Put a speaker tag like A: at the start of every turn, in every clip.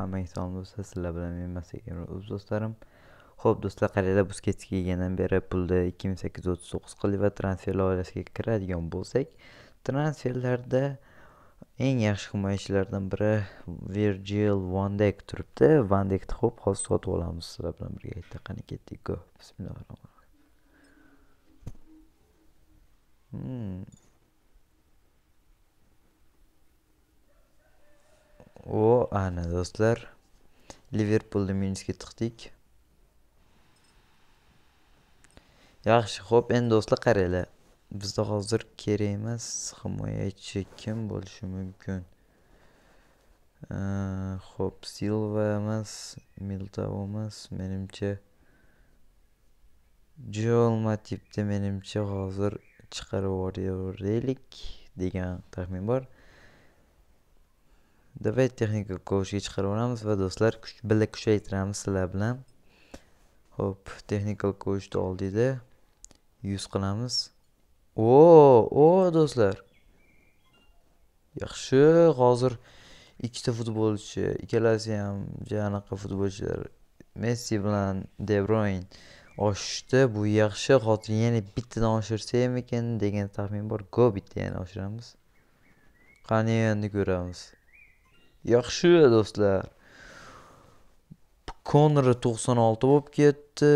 A: hamma salom bo'lsa sizlar bilan men masak o'z do'stlarim ho'p do'stlar qaranglar busketski kelgandan beri pulda ikki ming sakkiz yuz o'ttiz to'qqiz qildik va transferlar oilasiga kiradigan bo'lsak transferlarda eng yaxshi himoyachilardan biri virgil vandek turibdi vandekni ho'p hozir sotib olamiz sizlar bilan birgalikda qani ketdik go bismillohi rohmanir o ana do'stlar liverpulni minusga tiqdik yaxshi xo'p endi do'stlar qaranglar bizda hozir kerak emas himoyachi kim bo'lishi mumkin ho'p silva emas miltao emas menimcha jolma matipni menimcha hozir chiqarib yuboraylik degan taxmin bor davay texnika ko'rishga chiqaraveramiz va do'stlar kuch birga kuchaytiramiz sizlar bilan ho'p texnikal ko'rishni oldida yuz qilamiz o o do'stlar yaxshi hozir ikkita futbolchi ikkalasi ham anaqa futbolchilar messi bilan debroyn oshishdi bu yaxshi hozir yana bittadan oshirsam ekan degan taxmin bor go bitta yana oshiramiz qani endi ko'ramiz yaxshi do'stlar konor to'qson olti bo'lib ketdi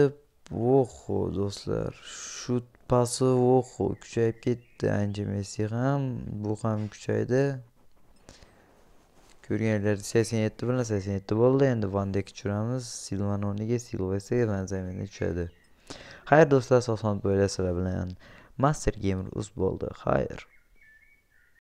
A: oho do'stlar shut pasi oho kuchayib ketdi ancha messi ham bu ham kuchaydi ko'rganlar sakson yetti bilan sakson yetti bo'ldi endi vandek tushiramiz silvani o'rniga silva esa evan zaminga tushadi xayr do'stlar sog' salomat bo'lasizlar bilan master gamer uz bo'ldi xayr